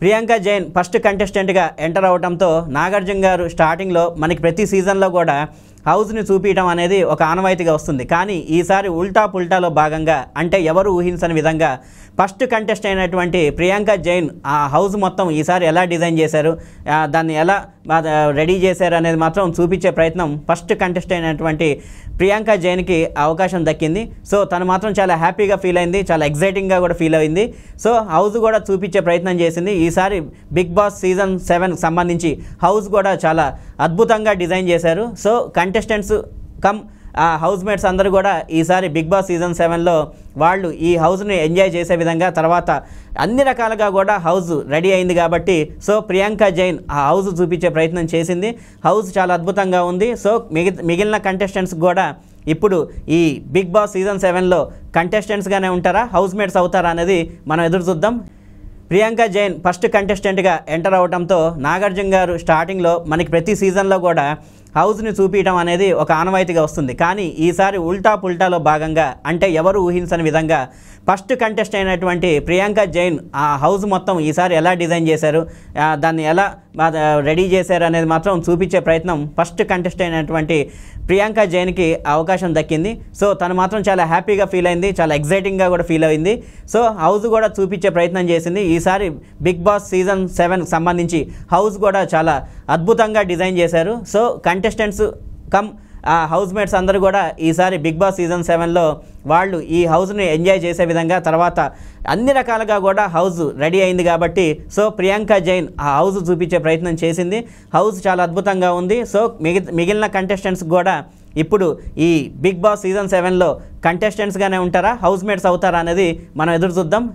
Priyanka Jain first కంటెస్టెంట్గా enter అవడంతో నాగార్జున గారు స్టార్టింగ్లో మనకి ప్రతి సీజన్లో కూడా హౌస్ని చూపించడం అనేది ఒక ఆనవాయితీగా వస్తుంది కానీ ఈసారి ఉల్టా పుల్టాలో భాగంగా అంటే ఎవరు ఊహించని విధంగా ఫస్ట్ కంటెస్ట్ అయినటువంటి ప్రియాంక జైన్ ఆ హౌస్ మొత్తం ఈసారి ఎలా డిజైన్ చేశారు దాన్ని ఎలా రెడీ చేశారు అనేది మాత్రం చూపించే ప్రయత్నం ఫస్ట్ కంటెస్ట్ అయినటువంటి ప్రియాంక జైన్కి అవకాశం దక్కింది సో తను మాత్రం చాలా హ్యాపీగా ఫీల్ అయింది చాలా ఎగ్జైటింగ్గా కూడా ఫీల్ అయింది సో హౌస్ కూడా చూపించే ప్రయత్నం చేసింది ఈసారి బిగ్ బాస్ సీజన్ సెవెన్కి సంబంధించి హౌస్ కూడా చాలా అద్భుతంగా డిజైన్ చేశారు సో కంటెస్ట్ కంటెస్టెంట్స్ కమ్ ఆ హౌస్ మేట్స్ అందరూ కూడా ఈసారి బిగ్ బాస్ సీజన్ సెవెన్లో వాళ్ళు ఈ హౌస్ని ఎంజాయ్ చేసే విధంగా తర్వాత అన్ని రకాలుగా కూడా హౌస్ రెడీ అయింది కాబట్టి సో ప్రియాంక జైన్ ఆ హౌస్ చూపించే ప్రయత్నం చేసింది హౌస్ చాలా అద్భుతంగా ఉంది సో మిగిలిన కంటెస్టెంట్స్ కూడా ఇప్పుడు ఈ బిగ్ బాస్ సీజన్ సెవెన్లో కంటెస్టెంట్స్గానే ఉంటారా హౌస్ మేట్స్ అవుతారా అనేది మనం ఎదురు చూద్దాం ప్రియాంక జైన్ ఫస్ట్ కంటెస్టెంట్గా ఎంటర్ అవడంతో నాగార్జున గారు స్టార్టింగ్లో మనకి ప్రతి సీజన్లో కూడా హౌస్ని చూపించడం అనేది ఒక ఆనవాయితీగా వస్తుంది కానీ ఈసారి ఉల్టా పుల్టాలో భాగంగా అంటే ఎవరు ఊహించని విధంగా ఫస్ట్ కంటెస్ట్ అయినటువంటి ప్రియాంక జైన్ ఆ హౌస్ మొత్తం ఈసారి ఎలా డిజైన్ చేశారు దాన్ని ఎలా రెడీ చేశారు అనేది మాత్రం చూపించే ప్రయత్నం ఫస్ట్ కంటెస్ట్ అయినటువంటి ప్రియాంక జైన్కి అవకాశం దక్కింది సో తను మాత్రం చాలా హ్యాపీగా ఫీల్ అయింది చాలా ఎగ్జైటింగ్గా కూడా ఫీల్ అయింది సో హౌస్ కూడా చూపించే ప్రయత్నం చేసింది ఈసారి బిగ్ బాస్ సీజన్ సెవెన్కి సంబంధించి హౌస్ కూడా చాలా అద్భుతంగా డిజైన్ చేశారు so contest contestants cum housemates అందరూ కూడా ఈసారి బిగ్ బాస్ సీజన్ సెవెన్లో వాళ్ళు ఈ హౌస్ని ఎంజాయ్ చేసే విధంగా తర్వాత అన్ని రకాలుగా కూడా హౌస్ రెడీ అయింది కాబట్టి సో ప్రియాంక జైన్ ఆ హౌస్ చూపించే ప్రయత్నం చేసింది హౌస్ చాలా అద్భుతంగా ఉంది సో మిగిలిన కంటెస్టెంట్స్ కూడా ఇప్పుడు ఈ బిగ్ బాస్ సీజన్ సెవెన్లో కంటెస్టెంట్స్గానే ఉంటారా హౌస్ మేట్స్ అవుతారా అనేది మనం ఎదురు చూద్దాం